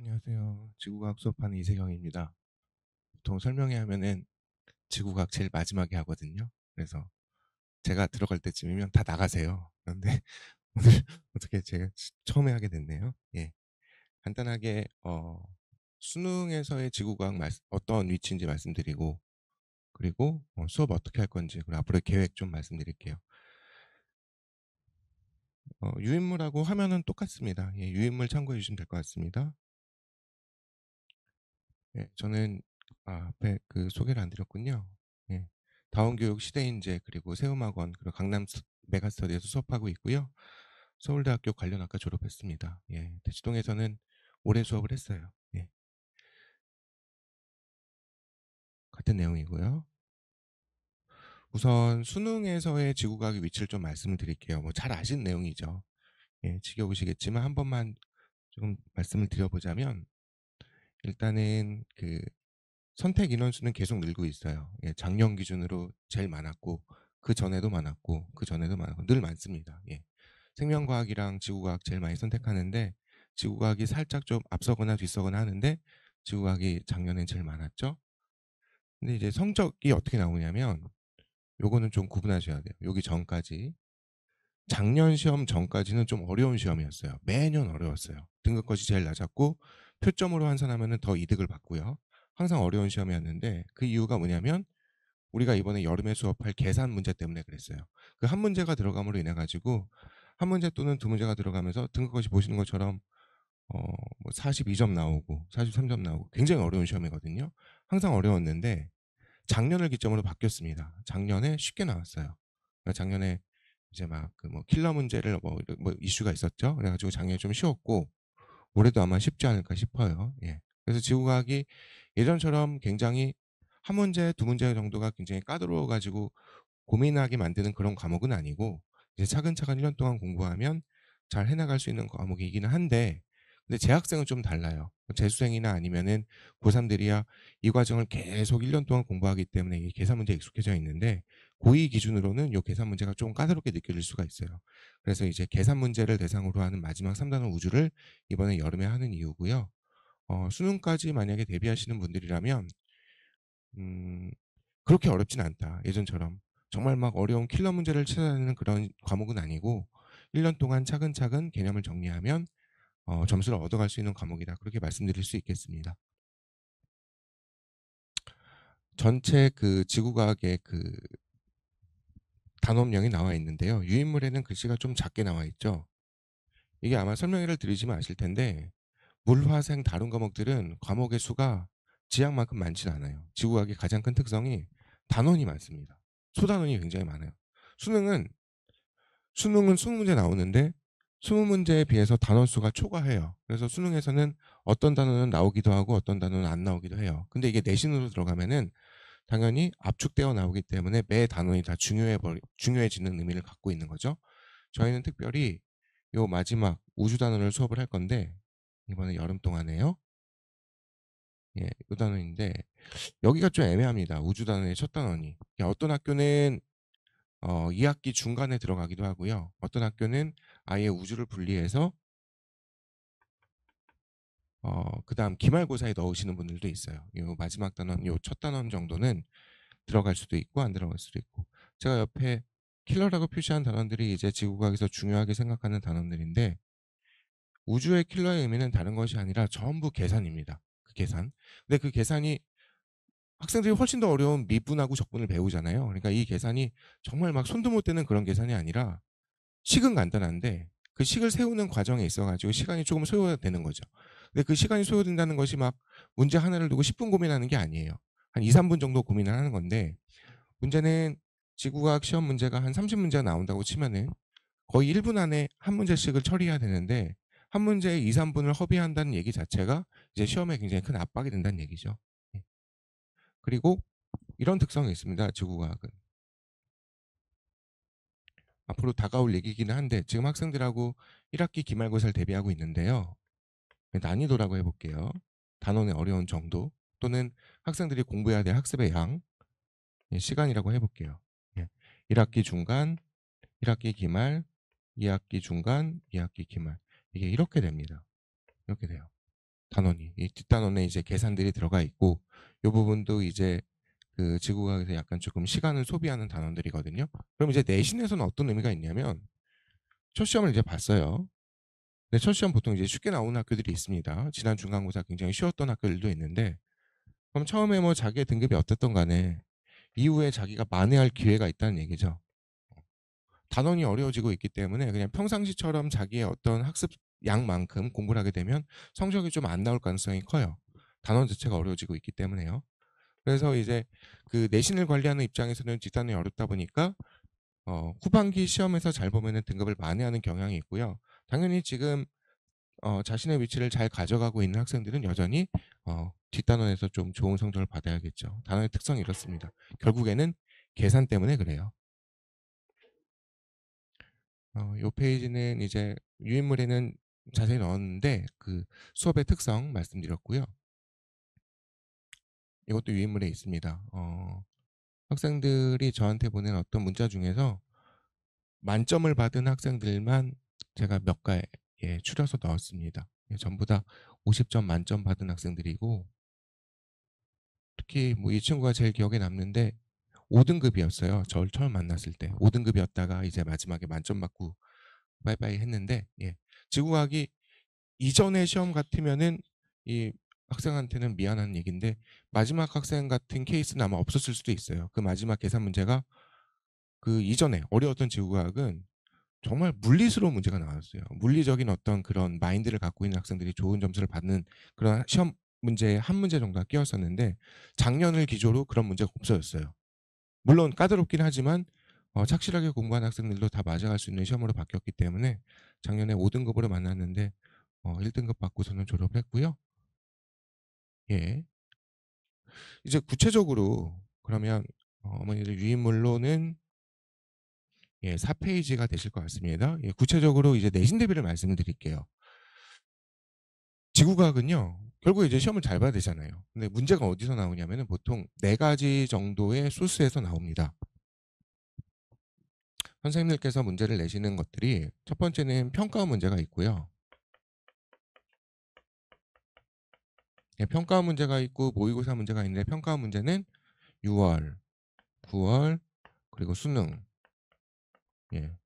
안녕하세요. 지구과학 수업하는 이세경입니다. 보통 설명회 하면은 지구과학 제일 마지막에 하거든요. 그래서 제가 들어갈 때쯤이면 다 나가세요. 그런데 오늘 어떻게 제가 처음에 하게 됐네요. 예. 간단하게 어, 수능에서의 지구과학 어떤 위치인지 말씀드리고 그리고 어, 수업 어떻게 할 건지 그리고 앞으로의 계획 좀 말씀드릴게요. 어, 유인물하고 화면은 똑같습니다. 예, 유인물 참고해 주시면 될 것 같습니다. 예, 저는 아, 앞에 그 소개를 안 드렸군요. 예, 다원교육 시대인재 그리고 세움학원 그리고 강남 메가스터디에서 수업하고 있고요. 서울대학교 관련 학과 졸업했습니다. 예, 대치동에서는 올해 수업을 했어요. 예. 같은 내용이고요. 우선 수능에서의 지구과학의 위치를 좀 말씀을 드릴게요. 뭐 잘 아시는 내용이죠. 예, 지겨우시겠지만 한 번만 조금 말씀을 드려보자면 일단은 그 선택 인원수는 계속 늘고 있어요. 예, 작년 기준으로 제일 많았고 그 전에도 많았고 그 전에도 많았고 늘 많습니다. 예. 생명과학이랑 지구과학 제일 많이 선택하는데 지구과학이 살짝 좀 앞서거나 뒤서거나 하는데 지구과학이 작년엔 제일 많았죠. 근데 이제 성적이 어떻게 나오냐면 요거는 좀 구분하셔야 돼요. 여기 전까지 작년 시험 전까지는 좀 어려운 시험이었어요. 매년 어려웠어요. 등급컷이 제일 낮았고 표점으로 환산하면 더 이득을 받고요. 항상 어려운 시험이었는데 그 이유가 뭐냐면 우리가 이번에 여름에 수업할 계산 문제 때문에 그랬어요. 그 한 문제가 들어감으로 인해 가지고 한 문제 또는 두 문제가 들어가면서 등급것이 보시는 것처럼 어뭐 42점 나오고 43점 나오고 굉장히 어려운 시험이거든요. 항상 어려웠는데 작년을 기점으로 바뀌었습니다. 작년에 쉽게 나왔어요. 그러니까 작년에 이제 막그뭐 킬러 문제를 뭐, 뭐 이슈가 있었죠. 그래가지고 작년에 좀 쉬웠고 올해도 아마 쉽지 않을까 싶어요. 예. 그래서 지구과학이 예전처럼 굉장히 한 문제, 두 문제 정도가 굉장히 까다로워가지고 고민하게 만드는 그런 과목은 아니고 이제 차근차근 1년 동안 공부하면 잘 해나갈 수 있는 과목이기는 한데 근데 재학생은 좀 달라요. 재수생이나 아니면은 고3들이야 이 과정을 계속 1년 동안 공부하기 때문에 이 계산 문제에 익숙해져 있는데 고2 기준으로는 이 계산 문제가 좀 까다롭게 느껴질 수가 있어요. 그래서 이제 계산 문제를 대상으로 하는 마지막 3단원 우주를 이번에 여름에 하는 이유고요. 어, 수능까지 만약에 대비하시는 분들이라면 음, 그렇게 어렵진 않다. 예전처럼 정말 막 어려운 킬러 문제를 찾아내는 그런 과목은 아니고 1년 동안 차근차근 개념을 정리하면 어, 점수를 얻어갈 수 있는 과목이다. 그렇게 말씀드릴 수 있겠습니다. 전체 그 지구과학의 그 단원명이 나와 있는데요. 유인물에는 글씨가 좀 작게 나와 있죠. 이게 아마 설명회를 드리지면 아실 텐데 물화생 다른 과목들은 과목의 수가 지학만큼 많지는 않아요. 지구과학의 가장 큰 특성이 단원이 많습니다. 소단원이 굉장히 많아요. 수능은 수능은 수능 문제 나오는데 스무 문제에 비해서 단원 수가 초과해요. 그래서 수능에서는 어떤 단어는 나오기도 하고 어떤 단어는 안 나오기도 해요. 근데 이게 내신으로 들어가면은 당연히 압축되어 나오기 때문에 매 단원이 다 중요해 중요해지는 의미를 갖고 있는 거죠. 저희는 특별히 요 마지막 우주 단원을 수업을 할 건데 이번에 여름 동안에요. 예, 요단원인데 여기가 좀 애매합니다. 우주 단원의첫 단원이 그러니까 어떤 학교는 어, 2학기 중간에 들어가기도 하고요. 어떤 학교는 아예 우주를 분리해서 어, 그 다음 기말고사에 넣으시는 분들도 있어요. 요 마지막 단원, 요첫 단원 정도는 들어갈 수도 있고 안 들어갈 수도 있고 제가 옆에 킬러라고 표시한 단원들이 이제 지구과학에서 중요하게 생각하는 단원들인데 우주의 킬러의 의미는 다른 것이 아니라 전부 계산입니다. 그 계산. 근데 그 계산이 학생들이 훨씬 더 어려운 미분하고 적분을 배우잖아요. 그러니까 이 계산이 정말 막 손도 못 대는 그런 계산이 아니라 식은 간단한데 그 식을 세우는 과정에 있어가지고 시간이 조금 소요되는 거죠. 근데 그 시간이 소요된다는 것이 막 문제 하나를 두고 10분 고민하는 게 아니에요. 한 2, 3분 정도 고민을 하는 건데 문제는 지구과학 시험 문제가 한 30문제가 나온다고 치면은 거의 1분 안에 한 문제씩을 처리해야 되는데 한 문제에 2, 3분을 허비한다는 얘기 자체가 이제 시험에 굉장히 큰 압박이 된다는 얘기죠. 그리고 이런 특성이 있습니다. 지구과학은. 앞으로 다가올 얘기기는 한데 지금 학생들하고 1학기 기말고사를 대비하고 있는데요. 난이도라고 해볼게요. 단원의 어려운 정도 또는 학생들이 공부해야 될 학습의 양, 예, 시간이라고 해볼게요. 1학기 예, 중간, 1학기 기말, 2학기 중간, 2학기 기말 이게 이렇게 됩니다. 이렇게 돼요. 단원이 이 뒷단원에 이제 계산들이 들어가 있고 이 부분도 이제 그 지구과학에서 약간 조금 시간을 소비하는 단원들이거든요. 그럼 이제 내신에서는 어떤 의미가 있냐면 첫 시험을 이제 봤어요. 근데 첫 시험 보통 이제 쉽게 나오는 학교들이 있습니다. 지난 중간고사 굉장히 쉬웠던 학교들도 있는데 그럼 처음에 뭐 자기의 등급이 어땠던 간에 이후에 자기가 만회할 기회가 있다는 얘기죠. 단원이 어려워지고 있기 때문에 그냥 평상시처럼 자기의 어떤 학습 양만큼 공부를 하게 되면 성적이 좀 안 나올 가능성이 커요. 단원 자체가 어려워지고 있기 때문에요. 그래서 이제 그 내신을 관리하는 입장에서는 집단이 어렵다 보니까 어, 후반기 시험에서 잘 보면은 등급을 만회하는 경향이 있고요. 당연히 지금 어, 자신의 위치를 잘 가져가고 있는 학생들은 여전히 어, 뒷단원에서 좀 좋은 성적을 받아야겠죠. 단원의 특성이 이렇습니다. 결국에는 계산 때문에 그래요. 어, 요 페이지는 이제 유인물에는 자세히 넣었는데 그 수업의 특성 말씀드렸고요. 이것도 유인물에 있습니다. 어, 학생들이 저한테 보낸 어떤 문자 중에서 만점을 받은 학생들만 제가 몇 가에 추려서 넣었습니다. 예, 전부 다 50점 만점 받은 학생들이고 특히 뭐 이 친구가 제일 기억에 남는데 5등급이었어요. 저를 처음 만났을 때 5등급이었다가 이제 마지막에 만점 받고 빠이빠이 했는데 예, 지구과학이 이전의 시험 같으면은 이 학생한테는 미안한 얘기인데 마지막 학생 같은 케이스는 아마 없었을 수도 있어요. 그 마지막 계산 문제가 그 이전에 어려웠던 지구과학은 정말 물리수로 문제가 나왔어요. 물리적인 어떤 그런 마인드를 갖고 있는 학생들이 좋은 점수를 받는 그런 시험 문제에 한 문제 정도가 끼었었는데 작년을 기조로 그런 문제가 없어졌어요. 물론 까다롭긴 하지만 어, 착실하게 공부한 학생들도 다 맞아갈 수 있는 시험으로 바뀌었기 때문에 작년에 5등급으로 만났는데 어, 1등급 받고서는 졸업했고요. 을 예. 이제 구체적으로 그러면 어, 어머니들 유인물로는 예, 4페이지가 되실 것 같습니다. 예, 구체적으로 이제 내신 대비를 말씀 드릴게요. 지구과학은요, 결국 이제 시험을 잘 봐야 되잖아요. 근데 문제가 어디서 나오냐면은 보통 네 가지 정도의 소스에서 나옵니다. 선생님들께서 문제를 내시는 것들이 첫 번째는 평가 문제가 있고요. 네, 평가 문제가 있고 모의고사 문제가 있는데 평가 문제는 6월, 9월 그리고 수능 예.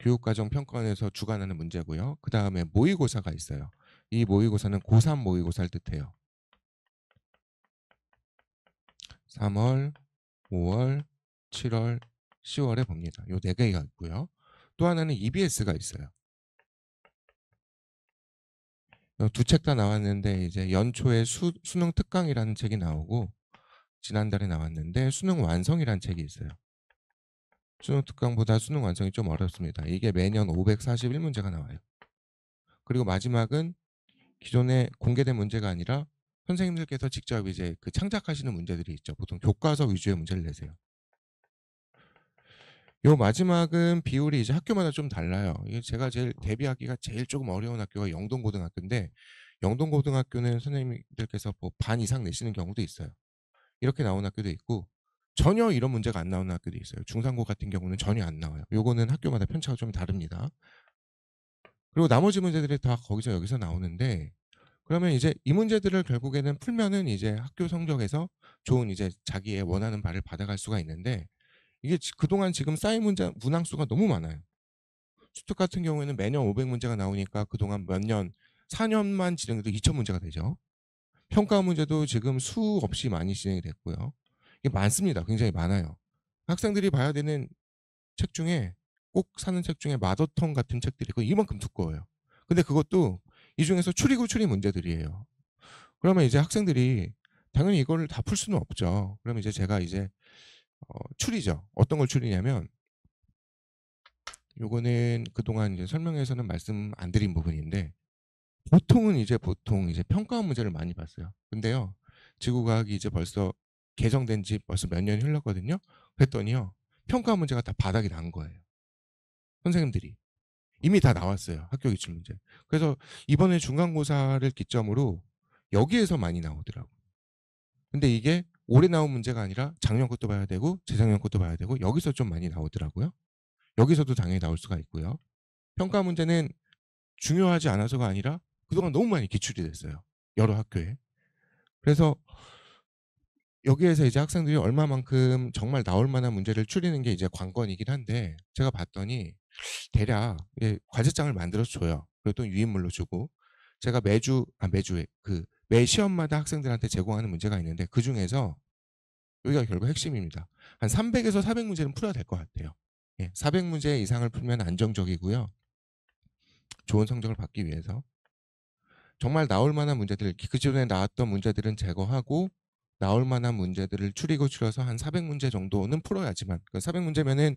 교육과정 평가원에서 주관하는 문제고요. 그 다음에 모의고사가 있어요. 이 모의고사는 고3 모의고사를 뜻해요. 3월, 5월, 7월, 10월에 봅니다. 요 네 개가 있고요. 또 하나는 EBS가 있어요. 두 책 다 나왔는데 이제 연초에 수, 수능 특강이라는 책이 나오고 지난달에 나왔는데 수능 완성이라는 책이 있어요. 수능 특강보다 수능 완성이 좀 어렵습니다. 이게 매년 541문제가 나와요. 그리고 마지막은 기존에 공개된 문제가 아니라 선생님들께서 직접 이제 그 창작하시는 문제들이 있죠. 보통 교과서 위주의 문제를 내세요. 요 마지막은 비율이 이제 학교마다 좀 달라요. 제가 제일 데뷔하기가 제일 조금 어려운 학교가 영동고등학교인데 영동고등학교는 선생님들께서 뭐 반 이상 내시는 경우도 있어요. 이렇게 나온 학교도 있고 전혀 이런 문제가 안 나오는 학교도 있어요. 중상고 같은 경우는 전혀 안 나와요. 요거는 학교마다 편차가 좀 다릅니다. 그리고 나머지 문제들이 다 거기서 여기서 나오는데 그러면 이제 이 문제들을 결국에는 풀면은 이제 학교 성적에서 좋은 이제 자기의 원하는 바를 받아갈 수가 있는데 이게 그동안 지금 쌓인 문제, 문항수가 너무 많아요. 수특 같은 경우에는 매년 500문제가 나오니까 그동안 몇 년, 4년만 진행해도 2000문제가 되죠. 평가 문제도 지금 수 없이 많이 진행이 됐고요. 이게 많습니다. 굉장히 많아요. 학생들이 봐야 되는 책 중에 꼭 사는 책 중에 마더텅 같은 책들이 그 이만큼 두꺼워요. 근데 그것도 이 중에서 추리고 추리 문제들이에요. 그러면 이제 학생들이 당연히 이걸 다 풀 수는 없죠. 그러면 이제 제가 이제 어, 추리죠. 어떤 걸 추리냐면 요거는 그동안 이제 설명에서는 말씀 안 드린 부분인데 보통은 이제 보통 이제 평가 문제를 많이 봤어요. 근데요. 지구과학이 이제 벌써 개정된 지 벌써 몇 년이 흘렀거든요. 그랬더니요. 평가 문제가 다 바닥이 난 거예요. 선생님들이. 이미 다 나왔어요. 학교 기출 문제. 그래서 이번에 중간고사를 기점으로 여기에서 많이 나오더라고요. 근데 이게 올해 나온 문제가 아니라 작년 것도 봐야 되고 재작년 것도 봐야 되고 여기서 좀 많이 나오더라고요. 여기서도 당연히 나올 수가 있고요. 평가 문제는 중요하지 않아서가 아니라 그동안 너무 많이 기출이 됐어요. 여러 학교에. 그래서 여기에서 이제 학생들이 얼마만큼 정말 나올 만한 문제를 추리는 게 이제 관건이긴 한데 제가 봤더니 대략 과제장을 만들어 줘요. 그리고 또 유인물로 주고 제가 매주 아 매주에 그매 시험마다 학생들한테 제공하는 문제가 있는데 그 중에서 여기가 결국 핵심입니다. 한 300에서 400문제는 풀어야 될 것 같아요. 400문제 예, 이상을 풀면 안정적이고요. 좋은 성적을 받기 위해서 정말 나올 만한 문제들, 기존에 그 나왔던 문제들은 제거하고 나올 만한 문제들을 추리고 추려서 한 400문제 정도는 풀어야지만 그 400문제면은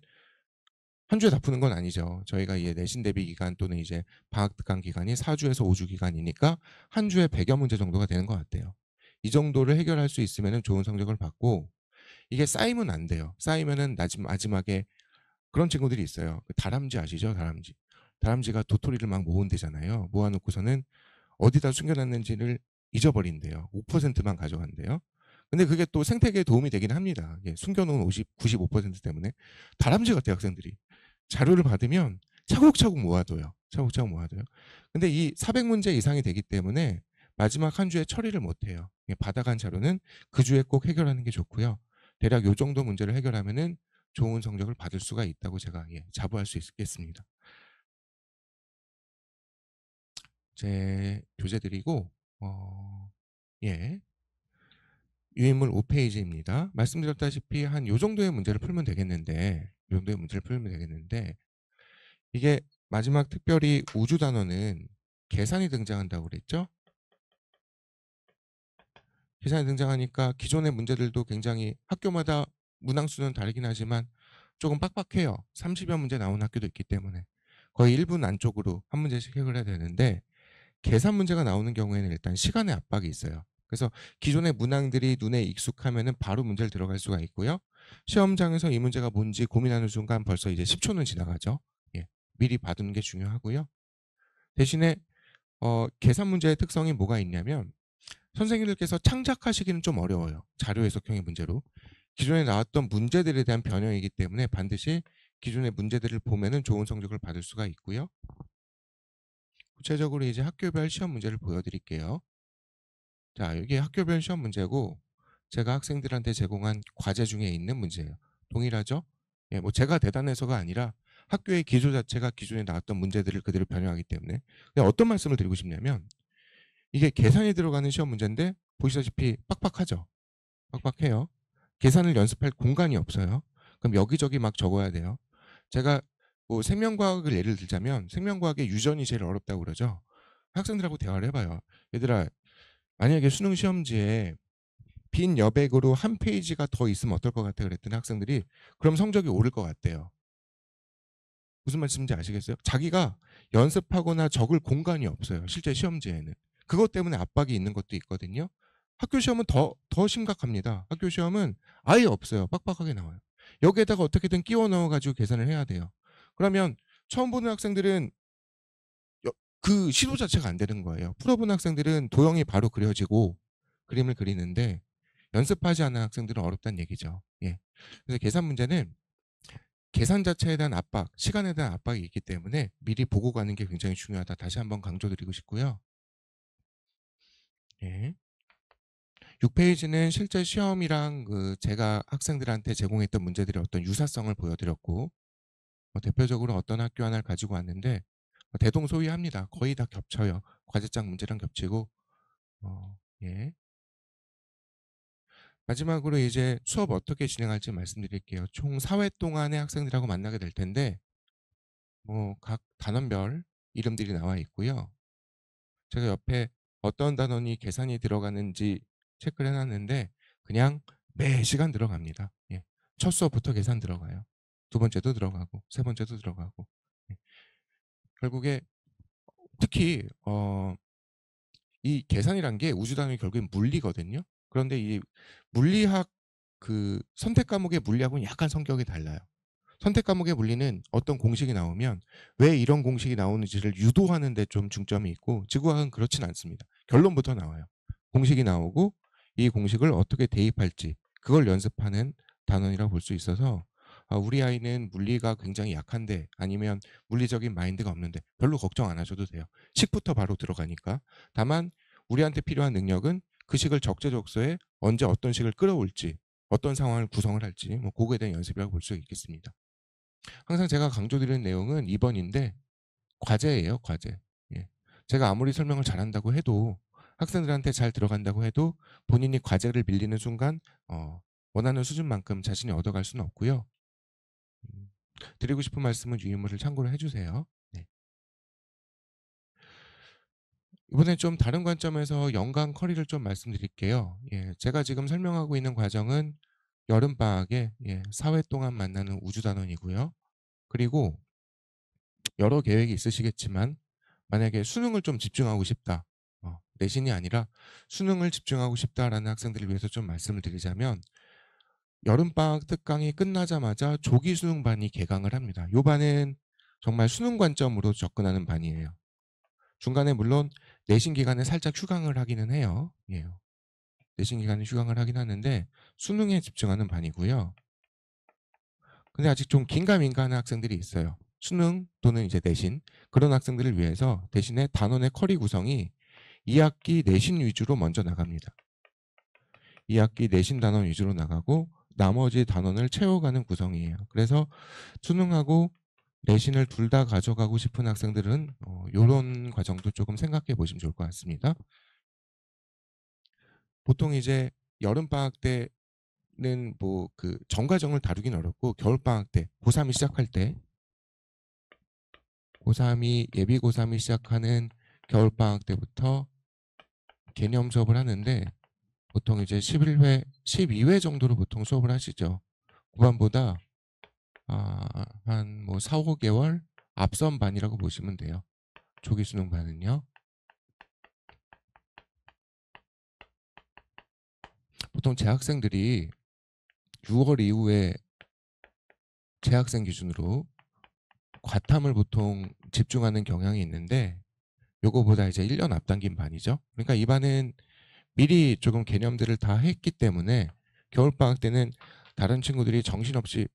한 주에 다 푸는 건 아니죠. 저희가 이제 내신 대비 기간 또는 이제 방학 특강 기간이 4주에서 5주 기간이니까 한 주에 100여 문제 정도가 되는 것 같아요. 이 정도를 해결할 수 있으면 좋은 성적을 받고 이게 쌓이면 안 돼요. 쌓이면은 마지막에 그런 친구들이 있어요. 그 다람쥐 아시죠? 다람쥐. 다람쥐가 도토리를 막 모은대잖아요. 모아놓고서는 어디다 숨겨놨는지를 잊어버린대요. 5%만 가져간대요. 근데 그게 또 생태계에 도움이 되긴 합니다. 예, 숨겨놓은 50, 95% 때문에 다람쥐 같아요, 학생들이. 자료를 받으면 차곡차곡 모아둬요. 차곡차곡 모아둬요. 근데 이 400문제 이상이 되기 때문에 마지막 한 주에 처리를 못해요. 예, 받아간 자료는 그 주에 꼭 해결하는 게 좋고요. 대략 요 정도 문제를 해결하면은 좋은 성적을 받을 수가 있다고 제가 예, 자부할 수 있겠습니다. 제 교재들이고 어, 예 유인물 5페이지입니다. 말씀드렸다시피 한 요 정도의 문제를 풀면 되겠는데 연도의 문제를 풀면 되겠는데 이게 마지막 특별히 우주 단어는 계산이 등장한다고 그랬죠? 계산이 등장하니까 기존의 문제들도 굉장히 학교마다 문항수는 다르긴 하지만 조금 빡빡해요. 30여 문제 나오는 학교도 있기 때문에 거의 1분 안쪽으로 한 문제씩 해결해야 되는데 계산 문제가 나오는 경우에는 일단 시간의 압박이 있어요. 그래서 기존의 문항들이 눈에 익숙하면은 바로 문제를 들어갈 수가 있고요. 시험장에서 이 문제가 뭔지 고민하는 순간 벌써 이제 10초는 지나가죠. 예. 미리 봐두는 게 중요하고요. 대신에 어, 계산 문제의 특성이 뭐가 있냐면 선생님들께서 창작하시기는 좀 어려워요. 자료 해석형의 문제로. 기존에 나왔던 문제들에 대한 변형이기 때문에 반드시 기존의 문제들을 보면은 좋은 성적을 받을 수가 있고요. 구체적으로 이제 학교별 시험 문제를 보여드릴게요. 자, 이게 학교별 시험 문제고 제가 학생들한테 제공한 과제 중에 있는 문제예요. 동일하죠? 예, 뭐 제가 대단해서가 아니라 학교의 기조 자체가 기존에 나왔던 문제들을 그대로 변형하기 때문에 근데 어떤 말씀을 드리고 싶냐면 이게 계산이 들어가는 시험 문제인데 보시다시피 빡빡하죠. 빡빡해요. 계산을 연습할 공간이 없어요. 그럼 여기저기 막 적어야 돼요. 제가 뭐 생명과학을 예를 들자면 생명과학의 유전이 제일 어렵다고 그러죠. 학생들하고 대화를 해봐요. 얘들아 만약에 수능 시험지에 빈 여백으로 한 페이지가 더 있으면 어떨 것 같아 그랬더니 학생들이 그럼 성적이 오를 것 같대요. 무슨 말씀인지 아시겠어요? 자기가 연습하거나 적을 공간이 없어요. 실제 시험지에는. 그것 때문에 압박이 있는 것도 있거든요. 학교 시험은 더, 더 심각합니다. 학교 시험은 아예 없어요. 빡빡하게 나와요. 여기에다가 어떻게든 끼워 넣어가지고 계산을 해야 돼요. 그러면 처음 보는 학생들은 그 시도 자체가 안 되는 거예요. 풀어본 학생들은 도형이 바로 그려지고 그림을 그리는데 연습하지 않은 학생들은 어렵다는 얘기죠. 예. 그래서 계산 문제는 계산 자체에 대한 압박, 시간에 대한 압박이 있기 때문에 미리 보고 가는 게 굉장히 중요하다. 다시 한번 강조드리고 싶고요. 예. 6페이지는 실제 시험이랑 그 제가 학생들한테 제공했던 문제들의 어떤 유사성을 보여드렸고 뭐 대표적으로 어떤 학교 하나를 가지고 왔는데 대동소이합니다. 거의 다 겹쳐요. 과제장 문제랑 겹치고 어, 예. 마지막으로 이제 수업 어떻게 진행할지 말씀드릴게요. 총 4회 동안의 학생들하고 만나게 될 텐데 뭐 각 단원별 이름들이 나와 있고요. 제가 옆에 어떤 단원이 계산이 들어가는지 체크를 해놨는데 그냥 매 시간 들어갑니다. 예. 첫 수업부터 계산 들어가요. 두 번째도 들어가고 세 번째도 들어가고 결국에 특히 어, 이 계산이란 게 우주 단위 결국엔 물리거든요. 그런데 이 물리학 그 선택 과목의 물리학은 약간 성격이 달라요. 선택 과목의 물리는 어떤 공식이 나오면 왜 이런 공식이 나오는지를 유도하는 데 좀 중점이 있고 지구학은 그렇진 않습니다. 결론부터 나와요. 공식이 나오고 이 공식을 어떻게 대입할지 그걸 연습하는 단원이라고 볼 수 있어서 아, 우리 아이는 물리가 굉장히 약한데 아니면 물리적인 마인드가 없는데 별로 걱정 안 하셔도 돼요. 식부터 바로 들어가니까. 다만 우리한테 필요한 능력은 그 식을 적재적소에 언제 어떤 식을 끌어올지 어떤 상황을 구성을 할지 뭐 그거에 대한 연습이라고 볼 수 있겠습니다. 항상 제가 강조드리는 내용은 2번인데 과제예요, 과제. 예. 제가 아무리 설명을 잘한다고 해도 학생들한테 잘 들어간다고 해도 본인이 과제를 밀리는 순간 어, 원하는 수준만큼 자신이 얻어갈 수는 없고요. 드리고 싶은 말씀은 유인물을 참고로 해주세요. 네. 이번엔 좀 다른 관점에서 연간 커리를 좀 말씀드릴게요. 예, 제가 지금 설명하고 있는 과정은 여름방학에 예, 4회 동안 만나는 우주단원이고요. 그리고 여러 계획이 있으시겠지만 만약에 수능을 좀 집중하고 싶다. 어, 내신이 아니라 수능을 집중하고 싶다라는 학생들을 위해서 좀 말씀을 드리자면 여름방학 특강이 끝나자마자 조기 수능반이 개강을 합니다. 요 반은 정말 수능 관점으로 접근하는 반이에요. 중간에 물론 내신 기간에 살짝 휴강을 하기는 해요. 예. 내신 기간에 휴강을 하긴 하는데 수능에 집중하는 반이고요. 근데 아직 좀 긴가민가하는 학생들이 있어요. 수능 또는 이제 내신 그런 학생들을 위해서 대신에 단원의 커리 구성이 2학기 내신 위주로 먼저 나갑니다. 2학기 내신 단원 위주로 나가고 나머지 단원을 채워가는 구성이에요. 그래서 수능하고 내신을 둘 다 가져가고 싶은 학생들은 이런 어, 과정도 조금 생각해 보시면 좋을 것 같습니다. 보통 이제 여름 방학 때는 뭐 그 전과정을 다루긴 어렵고 겨울 방학 때 고3이 시작할 때 고3이 예비 고3이 시작하는 겨울 방학 때부터 개념 수업을 하는데 보통 이제 11회, 12회 정도로 보통 수업을 하시죠. 구반보다 아, 한뭐 4, 5개월 앞선 반이라고 보시면 돼요. 조기 수능 반은요. 보통 재학생들이 6월 이후에 재학생 기준으로 과탐을 보통 집중하는 경향이 있는데 요거보다 이제 1년 앞당긴 반이죠. 그러니까 이 반은 미리 조금 개념들을 다 했기 때문에 겨울방학 때는 다른 친구들이 정신없이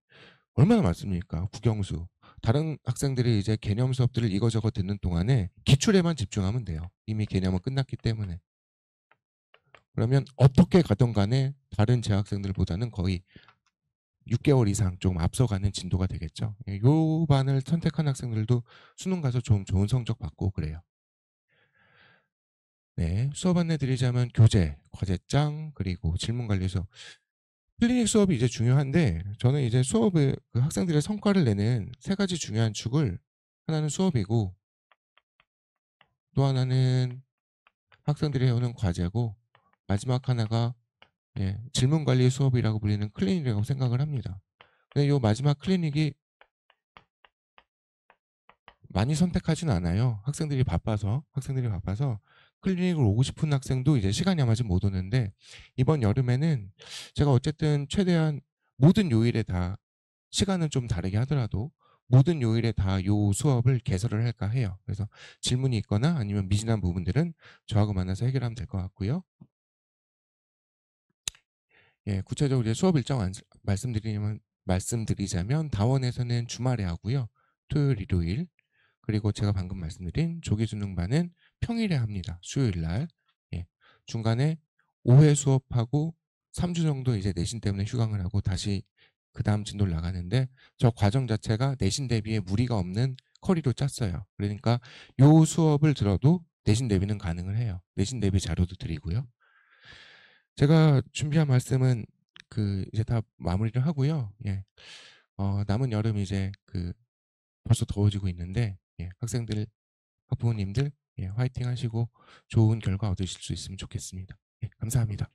얼마나 많습니까? 국영수. 다른 학생들이 이제 개념 수업들을 이거저거 듣는 동안에 기출에만 집중하면 돼요. 이미 개념은 끝났기 때문에. 그러면 어떻게 가던 간에 다른 재학생들보다는 거의 6개월 이상 좀 앞서가는 진도가 되겠죠. 예, 요 반을 선택한 학생들도 수능 가서 좀 좋은 성적 받고 그래요. 네, 수업 안내드리자면 교재, 과제장, 그리고 질문관리서 클리닉 수업이 이제 중요한데 저는 이제 수업의 그 학생들의 성과를 내는 세 가지 중요한 축을 하나는 수업이고 또 하나는 학생들이 해오는 과제고 마지막 하나가 예, 질문 관리 수업이라고 불리는 클리닉이라고 생각을 합니다. 근데 이 마지막 클리닉이 많이 선택하진 않아요. 학생들이 바빠서 학생들이 바빠서 클리닉을 오고 싶은 학생도 이제 시간이 아마 좀 못 오는데 이번 여름에는 제가 어쨌든 최대한 모든 요일에 다 시간은 좀 다르게 하더라도 모든 요일에 다 요 수업을 개설을 할까 해요. 그래서 질문이 있거나 아니면 미진한 부분들은 저하고 만나서 해결하면 될 것 같고요. 예, 구체적으로 이제 수업 일정 말씀드리면 말씀드리자면 다원에서는 주말에 하고요. 토요일, 일요일, 그리고 제가 방금 말씀드린 조기수능반은 평일에 합니다. 수요일 날. 예. 중간에 5회 수업하고 3주 정도 이제 내신 때문에 휴강을 하고 다시 그 다음 진도를 나가는데 저 과정 자체가 내신 대비에 무리가 없는 커리로 짰어요. 그러니까 요 수업을 들어도 내신 대비는 가능을 해요. 내신 대비 자료도 드리고요. 제가 준비한 말씀은 그 이제 다 마무리를 하고요. 예. 어, 남은 여름 이제 그 벌써 더워지고 있는데 예, 학생들, 학부모님들 예, 화이팅 하시고 좋은 결과 얻으실 수 있으면 좋겠습니다. 예, 감사합니다.